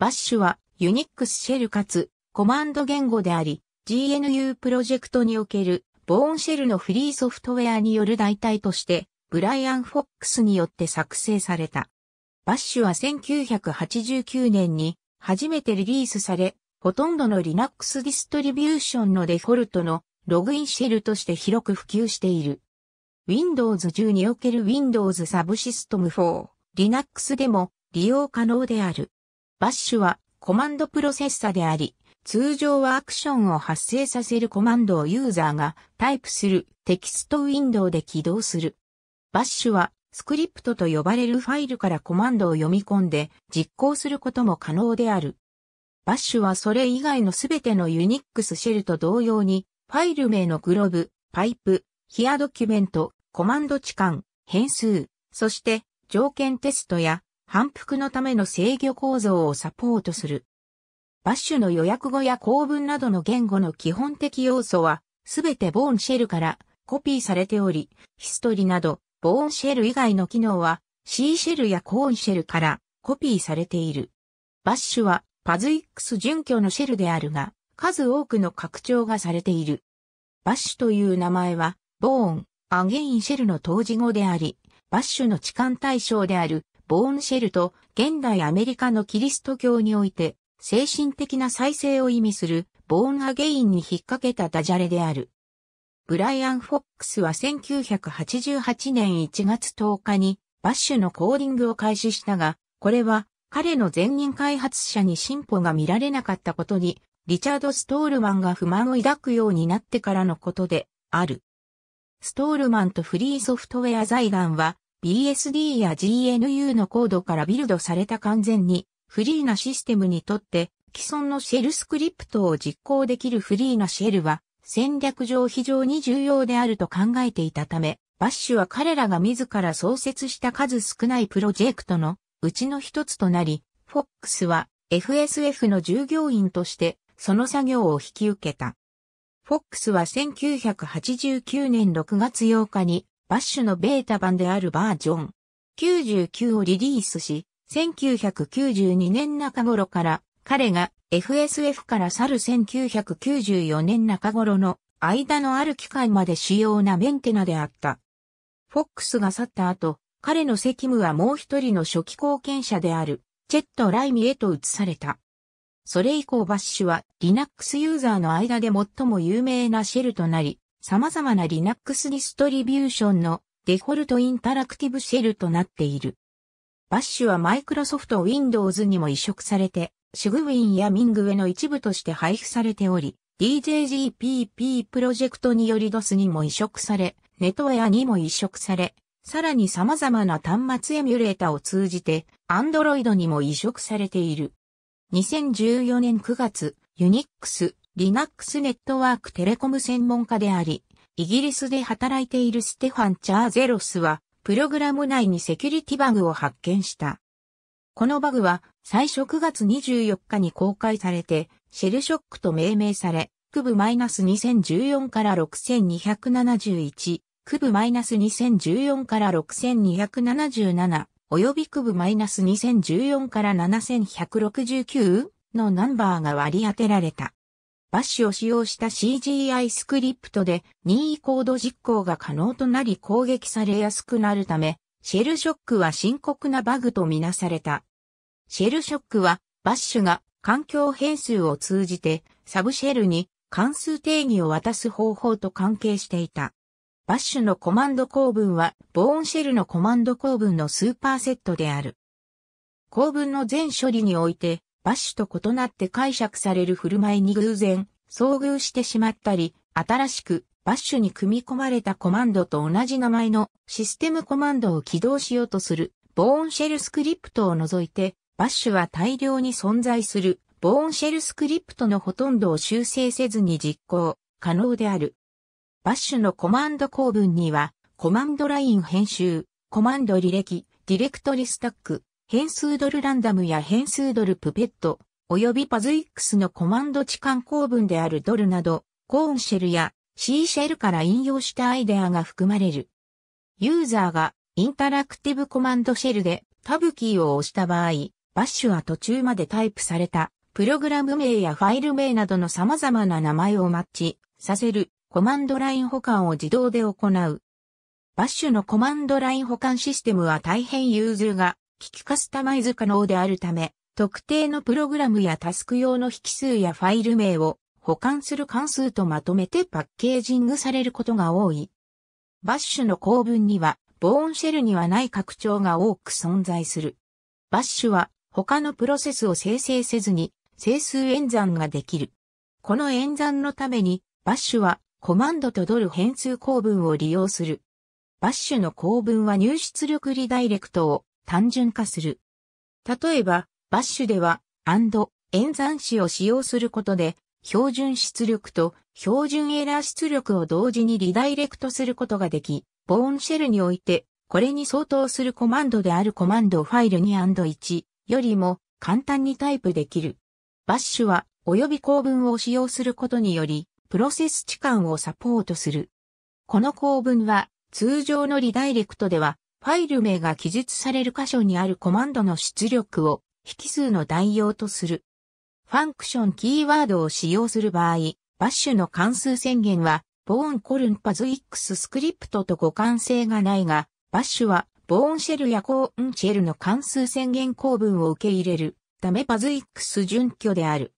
バッシュはユニックスシェルかつコマンド言語であり、GNU プロジェクトにおけるボーンシェルのフリーソフトウェアによる代替として、ブライアン・フォックスによって作成された。バッシュは1989年に初めてリリースされ、ほとんどの Linux ディストリビューションのデフォルトのログインシェルとして広く普及している。Windows 10における Windows サブシストム4、Linux でも利用可能である。バッシュはコマンドプロセッサであり、通常はアクションを発生させるコマンドをユーザーがタイプするテキストウィンドウで起動する。バッシュはスクリプトと呼ばれるファイルからコマンドを読み込んで実行することも可能である。バッシュはそれ以外のすべてのユニックスシェルと同様に、ファイル名のグローブ、パイプ、ヒアドキュメント、コマンド置換、変数、そして条件テストや反復のための制御構造をサポートする。バッシュの予約語や構文などの言語の基本的要素は、すべてボーンシェルからコピーされており、ヒストリなど、ボーンシェル以外の機能は、C シェルやコーンシェルからコピーされている。バッシュは、パズイックス準拠のシェルであるが、数多くの拡張がされている。バッシュという名前は、ボーン、アゲインシェルの当時語であり、バッシュの置換対象であるボーンシェルと現代アメリカのキリスト教において精神的な再生を意味するボーンアゲインに引っ掛けたダジャレである。ブライアン・フォックスは1988年1月10日にバッシュのコーディングを開始したが、これは彼の前任開発者に進歩が見られなかったことに、リチャード・ストールマンが不満を抱くようになってからのことである。ストールマンとフリーソフトウェア財団は BSD や GNU のコードからビルドされた完全にフリーなシステムにとって既存のシェルスクリプトを実行できるフリーなシェルは戦略上非常に重要であると考えていたため、バッシュは彼らが自ら創設した数少ないプロジェクトのうちの一つとなり、FOX は FSF の従業員としてその作業を引き受けた。FOX は1989年6月8日にバッシュのベータ版であるバージョン99をリリースし、1992年中頃から彼が FSF から去る1994年中頃の間のある機械まで主要なメンテナであった。フォックスが去った後、彼の責務はもう一人の初期貢献者である、チェット・ライミへと移された。それ以降バッシュは Linux ユーザーの間で最も有名なシェルとなり、様々な Linux ディストリビューションのデフォルトインタラクティブシェルとなっている。バッシュはマイクロソフト Windows にも移植されて、シグウィンやミングへの一部として配布されており、DJGPP プロジェクトにより DOS にも移植され、ネットウェアにも移植され、さらに様々な端末エミュレータを通じて、Android にも移植されている。2014年9月、Unix リナックスネットワークテレコム専門家であり、イギリスで働いているステファン・チャーゼロスは、プログラム内にセキュリティバグを発見した。このバグは、最初9月24日に公開されて、シェルショックと命名され、区部 -2014 から6271、区部 -2014 から6277、及び区部 -2014 から7169のナンバーが割り当てられた。バッシュを使用した CGI スクリプトで任意コード実行が可能となり攻撃されやすくなるため、シェルショックは深刻なバグとみなされた。シェルショックは、バッシュが環境変数を通じてサブシェルに関数定義を渡す方法と関係していた。バッシュのコマンド構文は、ボーンシェルのコマンド構文のスーパーセットである。構文の全処理において、バッシュと異なって解釈される振る舞いに偶然遭遇してしまったり、新しくバッシュに組み込まれたコマンドと同じ名前のシステムコマンドを起動しようとするボーンシェルスクリプトを除いて、バッシュは大量に存在するボーンシェルスクリプトのほとんどを修正せずに実行可能である。バッシュのコマンド構文には、コマンドライン編集、コマンド履歴、ディレクトリスタック、変数ドルランダムや変数ドルプペット、およびパズイックスのコマンド置換構文であるドルなど、コーンシェルやシーシェルから引用したアイデアが含まれる。ユーザーがインタラクティブコマンドシェルでタブキーを押した場合、バッシュは途中までタイプされたプログラム名やファイル名などの様々な名前をマッチさせるコマンドライン保管を自動で行う。バッシュのコマンドライン保管システムは大変融通が聞きカスタマイズ可能であるため、特定のプログラムやタスク用の引数やファイル名を保管する関数とまとめてパッケージングされることが多い。バッシュの構文には、ボーンシェルにはない拡張が多く存在する。バッシュは他のプロセスを生成せずに整数演算ができる。この演算のために、バッシュはコマンドとドル変数構文を利用する。バッシュの構文は入出力リダイレクトを単純化する。例えば、バッシュでは、演算子を使用することで、標準出力と標準エラー出力を同時にリダイレクトすることができ、ボーンシェルにおいて、これに相当するコマンドであるコマンドファイルに1よりも簡単にタイプできる。バッシュは及び構文を使用することにより、プロセス置換をサポートする。この構文は通常のリダイレクトではファイル名が記述される箇所にあるコマンドの出力を引数の代用とする。ファンクションキーワードを使用する場合、バッシュの関数宣言は、ボーンコルンパズ X スクリプトと互換性がないが、バッシュは、ボーンシェルやコーンシェルの関数宣言構文を受け入れるためパズ X 準拠である。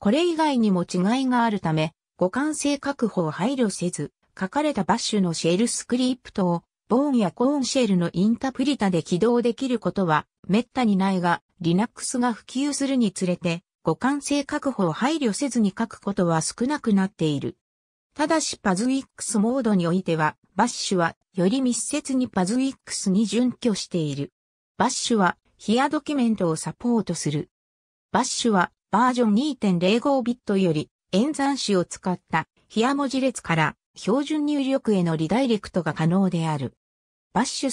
これ以外にも違いがあるため、互換性確保を配慮せず、書かれたバッシュのシェルスクリプトをボーンやコーンシェルのインタプリタで起動できることは滅多にないが、Linux が普及するにつれて、互換性確保を配慮せずに書くことは少なくなっている。ただし p ウ z ック x モードにおいては、バッシュはより密接に p ウ z ック x に準拠している。バッシュはヒアドキュメントをサポートする。バッシュはバージョン2.05ビットより演算子を使ったヒア文字列から標準入力へのリダイレクトが可能である。バッシュ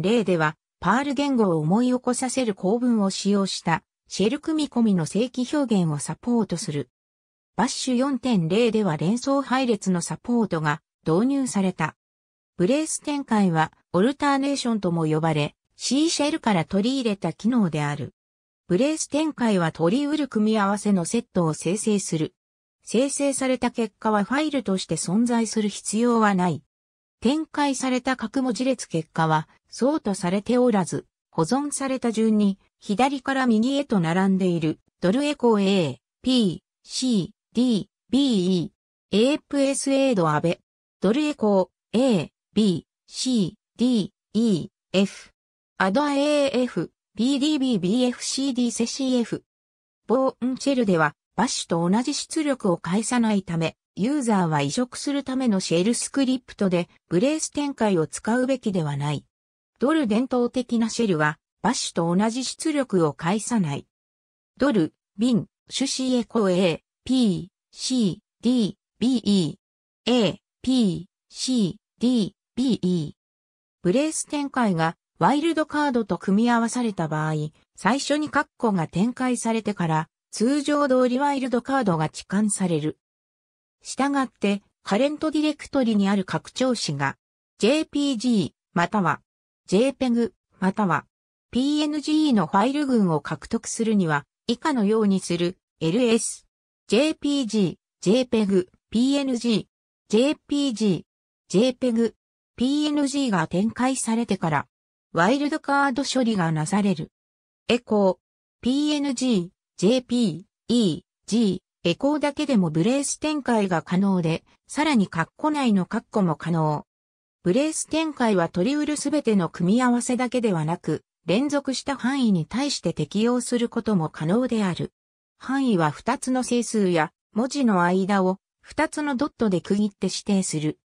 3.0では、パール言語を思い起こさせる構文を使用したシェル組み込みの正規表現をサポートする。バッシュ4.0では連想配列のサポートが導入された。ブレース展開はオルターネーションとも呼ばれ、C シェルから取り入れた機能である。ブレース展開は取り得る組み合わせのセットを生成する。生成された結果はファイルとして存在する必要はない。展開された各文字列結果は、そうとされておらず、保存された順に、左から右へと並んでいる、ドルエコー A、P、C、D、B、E、エ p S、A ドアベ、ドルエコー A、B、C、D、E、F、アドア AF、BDB、BF、CD、セ CF。ボーンチェルでは、バッシュと同じ出力を返さないため、ユーザーは移植するためのシェルスクリプトでブレース展開を使うべきではない。ドル伝統的なシェルは、バッシュと同じ出力を返さない。ドル、ビン、種子エコ A、P、C、D、B、E、A、P、C、D、B、E。ブレース展開がワイルドカードと組み合わされた場合、最初にカッコが展開されてから通常通りワイルドカードが置換される。したがって、カレントディレクトリにある拡張子が JPG または JPEG または PNG のファイル群を獲得するには以下のようにする LS、JPG、JPEG、PNG、JPG、JPEG、PNG が展開されてからワイルドカード処理がなされる。エコー、PNG、JP、E、G、エコーだけでもブレース展開が可能で、さらにカッコ内のカッコも可能。ブレース展開は取り得るすべての組み合わせだけではなく、連続した範囲に対して適用することも可能である。範囲は2つの整数や文字の間を2つのドットで区切って指定する。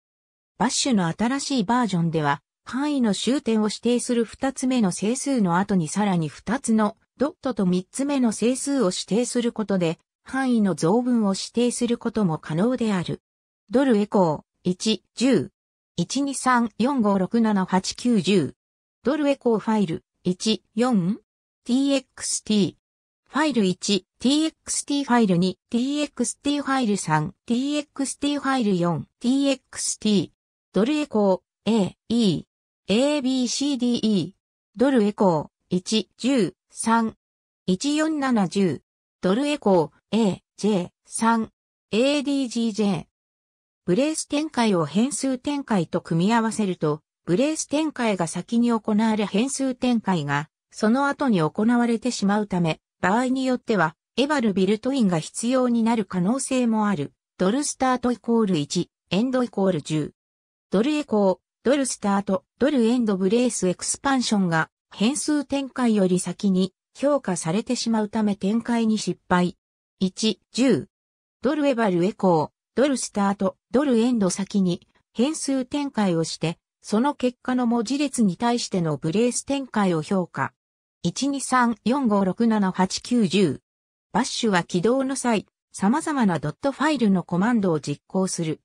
バッシュの新しいバージョンでは、範囲の終点を指定する2つ目の整数の後にさらに2つのドットと3つ目の整数を指定することで、範囲の増分を指定することも可能である。ドルエコー、1、10。12345678910ドルエコーファイル 14txt ファイル 1txt ファイル 2txt ファイル 3txt ファイル 4txt ドルエコー A, E, A, B, C, D, E ドルエコー110 3、14710、ドルエコー、A、J、3、ADGJ。ブレース展開を変数展開と組み合わせると、ブレース展開が先に行われ変数展開が、その後に行われてしまうため、場合によっては、エバルビルトインが必要になる可能性もある。ドルスタートイコール1、エンドイコール10。ドルエコー、ドルスタート、ドルエンドブレースエクスパンションが変数展開より先に評価されてしまうため展開に失敗。1、10。ドルエバルエコー、ドルスタート、ドルエンド先に変数展開をして、その結果の文字列に対してのブレース展開を評価。12345678910バッシュは起動の際、様々なドットファイルのコマンドを実行する。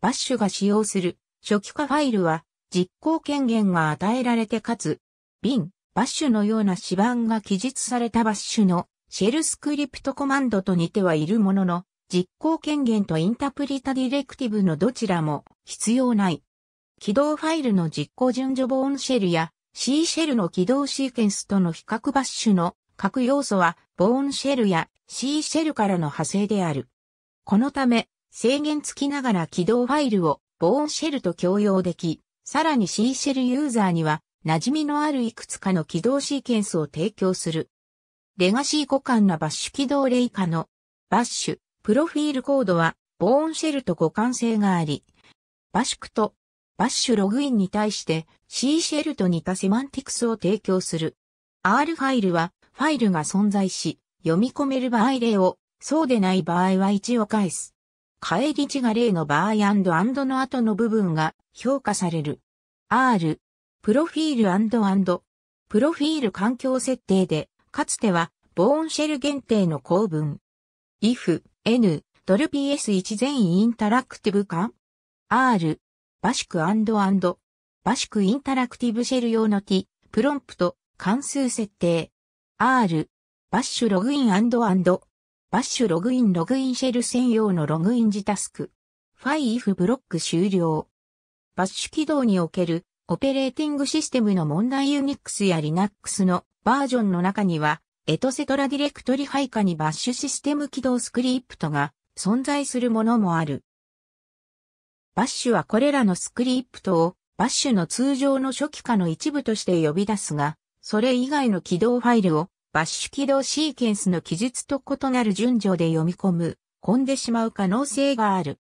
バッシュが使用する初期化ファイルは実行権限が与えられてかつ瓶、バッシュのような指板が記述されたバッシュのシェルスクリプトコマンドと似てはいるものの、実行権限とインタプリタディレクティブのどちらも必要ない。起動ファイルの実行順序ボーンシェルや C シェルの起動シーケンスとの比較バッシュの各要素はボーンシェルや C シェルからの派生である。このため制限付きながら起動ファイルをボーンシェルと共用でき、さらに C シェルユーザーには馴染みのあるいくつかの起動シーケンスを提供する。レガシー互換なバッシュ起動例以下のバッシュ、プロフィールコードはボーンシェルと互換性があり、バッシクとバッシュログインに対して C シェルと似たセマンティクスを提供する。R ファイルはファイルが存在し読み込める場合例を、そうでない場合は1を返す。返り値が例の場合の後の部分が評価される。R、プロフィールプロフィール環境設定で、かつては、ボーンシェル限定の構文。if, n, ドル PS1 全員インタラクティブ化 ?r, バシクバシクインタラクティブシェル用の t, プロンプト、関数設定。r, バッシュログインバッシュログインログインシェル専用のログイン時タスク。ファイ if ブロック終了。バッシュ起動におけるオペレーティングシステムの問題ユニックスやリナックスのバージョンの中には、エトセトラディレクトリ配下にバッシュシステム起動スクリプトが存在するものもある。バッシュはこれらのスクリプトをバッシュの通常の初期化の一部として呼び出すが、それ以外の起動ファイルをバッシュ起動シーケンスの記述と異なる順序で読み込む、混んでしまう可能性がある。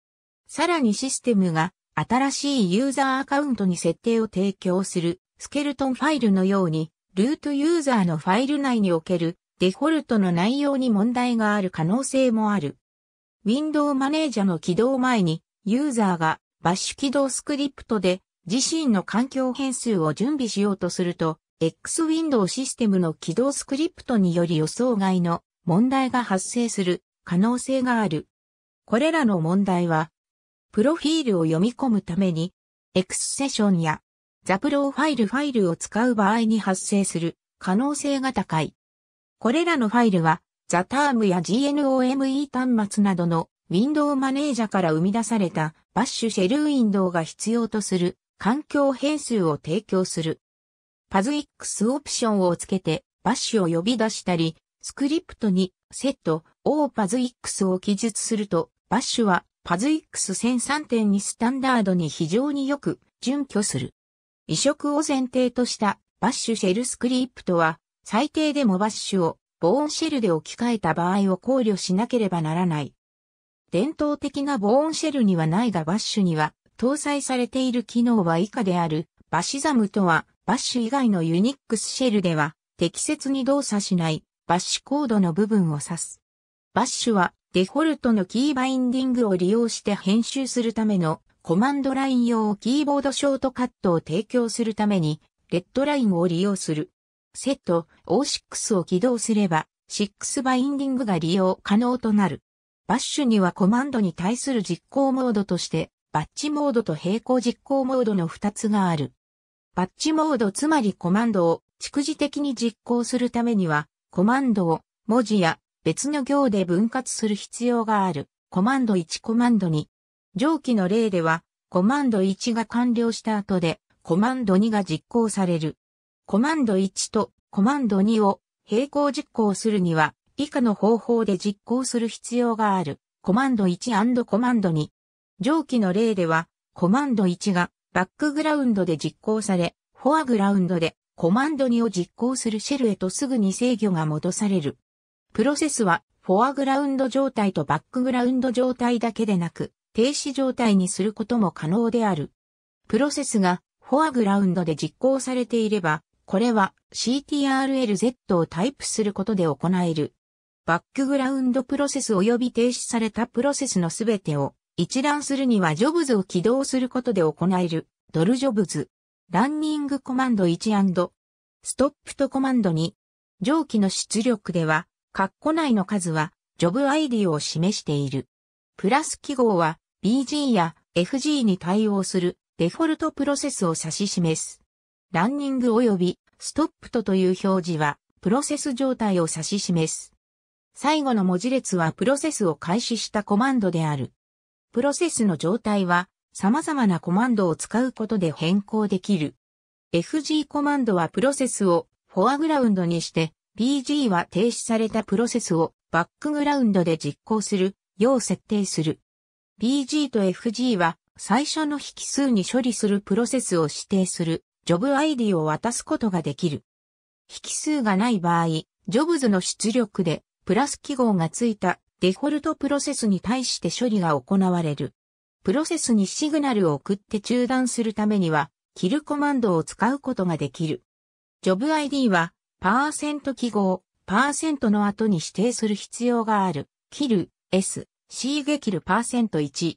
さらにシステムが新しいユーザーアカウントに設定を提供するスケルトンファイルのように、ルートユーザーのファイル内におけるデフォルトの内容に問題がある可能性もある。ウィンドウマネージャの起動前に、ユーザーがバッシュ起動スクリプトで自身の環境変数を準備しようとすると、X ウィンドウシステムの起動スクリプトにより予想外の問題が発生する可能性がある。これらの問題はプロフィールを読み込むために、エクスセションやザプローファイルファイルを使う場合に発生する可能性が高い。これらのファイルは、ザタームや GNOME 端末などのウィンドウマネージャから生み出されたバッシュシェルウィンドウが必要とする環境変数を提供する。パズ X オプションをつけてバッシュを呼び出したり、スクリプトにセット、オーパズ X を記述すると、バッシュはパズ X1003.2 スタンダードに非常によく準拠する。移植を前提としたバッシュシェルスクリプトは、最低でもバッシュをボーンシェルで置き換えた場合を考慮しなければならない。伝統的なボーンシェルにはないがバッシュには搭載されている機能は以下である。バシザムとはバッシュ以外のユニックスシェルでは適切に動作しないバッシュコードの部分を指す。バッシュはデフォルトのキーバインディングを利用して編集するためのコマンドライン用キーボードショートカットを提供するために、レッドラインを利用する。セット O6 を起動すれば、6バインディングが利用可能となる。バッシュにはコマンドに対する実行モードとして、バッチモードと並行実行モードの2つがある。バッチモードつまりコマンドを逐次的に実行するためには、コマンドを文字や別の行で分割する必要がある。コマンド1コマンド2。上記の例では、コマンド1が完了した後で、コマンド2が実行される。コマンド1とコマンド2を並行実行するには、以下の方法で実行する必要がある。コマンド1コマンド2。上記の例では、コマンド1がバックグラウンドで実行され、フォアグラウンドでコマンド2を実行するシェルへとすぐに制御が戻される。プロセスは、フォアグラウンド状態とバックグラウンド状態だけでなく、停止状態にすることも可能である。プロセスが、フォアグラウンドで実行されていれば、これは CTRLZ をタイプすることで行える。バックグラウンドプロセス及び停止されたプロセスのすべてを一覧するにはジョブズを起動することで行える。ドルジョブズ。ランニングコマンド 1& ストップとコマンド2。上記の出力では括弧内の数は、ジョブ ID を示している。プラス記号は、BG や FG に対応するデフォルトプロセスを指し示す。ランニング及びストップとという表示は、プロセス状態を指し示す。最後の文字列はプロセスを開始したコマンドである。プロセスの状態は様々なコマンドを使うことで変更できる。FG コマンドはプロセスをフォアグラウンドにして PG は停止されたプロセスをバックグラウンドで実行するよう設定する。PG と FG は最初の引数に処理するプロセスを指定するジョブ ID を渡すことができる。引数がない場合、ジョブズの出力でプラス記号がついたデフォルトプロセスに対して処理が行われる。プロセスにシグナルを送って中断するためには、キルコマンドを使うことができる。ジョブ ID はパーセント記号、パーセントの後に指定する必要がある。キル、S、C ゲキルパーセント1。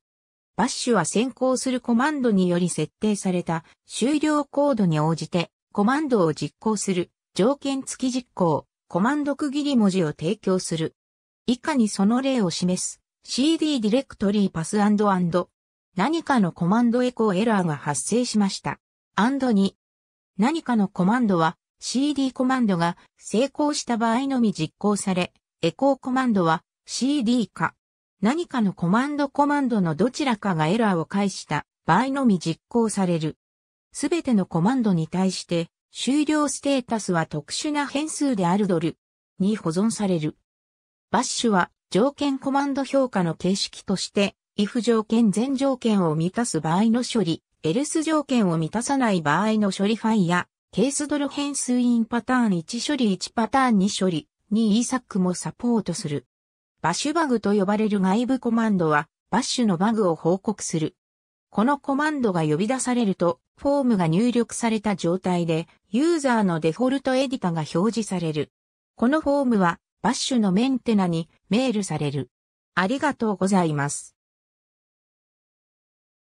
バッシュは先行するコマンドにより設定された終了コードに応じてコマンドを実行する条件付き実行コマンド区切り文字を提供する。以下にその例を示す CD ディレクトリーパス何かのコマンドエコーエラーが発生しました。2何かのコマンドは CD コマンドが成功した場合のみ実行され、エコーコマンドは CD か何かのコマンドコマンドのどちらかがエラーを介した場合のみ実行される。すべてのコマンドに対して終了ステータスは特殊な変数であるドルに保存される。バッシュは条件コマンド評価の形式として if 条件全条件を満たす場合の処理、else 条件を満たさない場合の処理ファイやケースドル変数インパターン1処理1パターン2処理に ESAC もサポートする。バッシュバグと呼ばれる外部コマンドは、バッシュのバグを報告する。このコマンドが呼び出されると、フォームが入力された状態で、ユーザーのデフォルトエディタが表示される。このフォームは、バッシュのメンテナにメールされる。ありがとうございます。